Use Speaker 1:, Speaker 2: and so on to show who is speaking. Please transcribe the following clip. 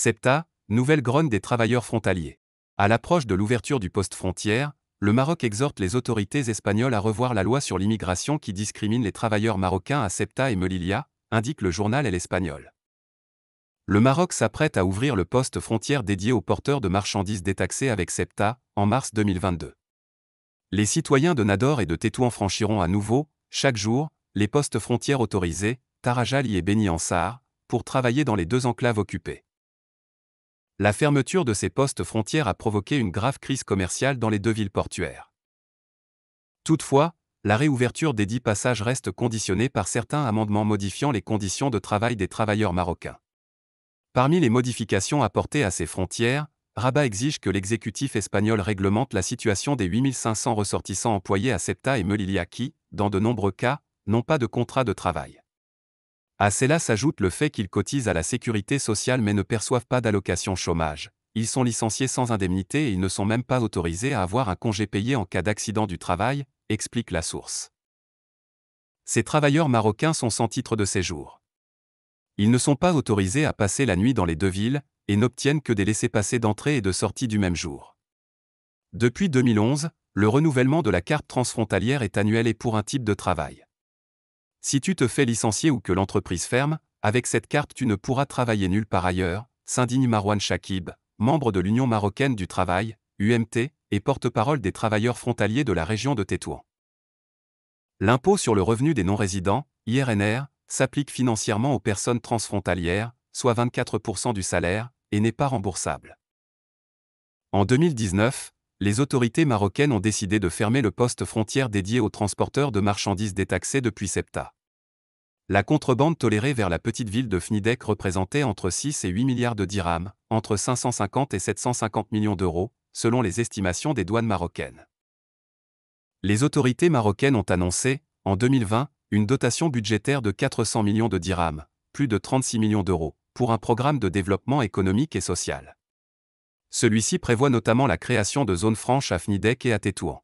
Speaker 1: SEPTA, nouvelle grogne des travailleurs frontaliers. À l'approche de l'ouverture du poste frontière, le Maroc exhorte les autorités espagnoles à revoir la loi sur l'immigration qui discrimine les travailleurs marocains à Septa et Melilla, indique le journal El l'espagnol Le Maroc s'apprête à ouvrir le poste frontière dédié aux porteurs de marchandises détaxées avec SEPTA, en mars 2022. Les citoyens de Nador et de Tétouan franchiront à nouveau, chaque jour, les postes frontières autorisés, Tarajali et Beni ansar pour travailler dans les deux enclaves occupées la fermeture de ces postes frontières a provoqué une grave crise commerciale dans les deux villes portuaires. Toutefois, la réouverture des dix passages reste conditionnée par certains amendements modifiant les conditions de travail des travailleurs marocains. Parmi les modifications apportées à ces frontières, Rabat exige que l'exécutif espagnol réglemente la situation des 8500 ressortissants employés à SEPTA et Melilla qui, dans de nombreux cas, n'ont pas de contrat de travail. À cela s'ajoute le fait qu'ils cotisent à la sécurité sociale mais ne perçoivent pas d'allocation chômage. Ils sont licenciés sans indemnité et ils ne sont même pas autorisés à avoir un congé payé en cas d'accident du travail, explique la source. Ces travailleurs marocains sont sans titre de séjour. Ils ne sont pas autorisés à passer la nuit dans les deux villes et n'obtiennent que des laissés-passer d'entrée et de sortie du même jour. Depuis 2011, le renouvellement de la carte transfrontalière est annuel et pour un type de travail. Si tu te fais licencier ou que l'entreprise ferme, avec cette carte tu ne pourras travailler nulle part ailleurs, s'indigne Marwan Chakib, membre de l'Union marocaine du travail, UMT, et porte-parole des travailleurs frontaliers de la région de Tétouan. L'impôt sur le revenu des non-résidents, IRNR, s'applique financièrement aux personnes transfrontalières, soit 24% du salaire, et n'est pas remboursable. En 2019, les autorités marocaines ont décidé de fermer le poste frontière dédié aux transporteurs de marchandises détaxées depuis SEPTA. La contrebande tolérée vers la petite ville de Fnidec représentait entre 6 et 8 milliards de dirhams, entre 550 et 750 millions d'euros, selon les estimations des douanes marocaines. Les autorités marocaines ont annoncé, en 2020, une dotation budgétaire de 400 millions de dirhams, plus de 36 millions d'euros, pour un programme de développement économique et social. Celui-ci prévoit notamment la création de zones franches à Fnidec et à Tétouan.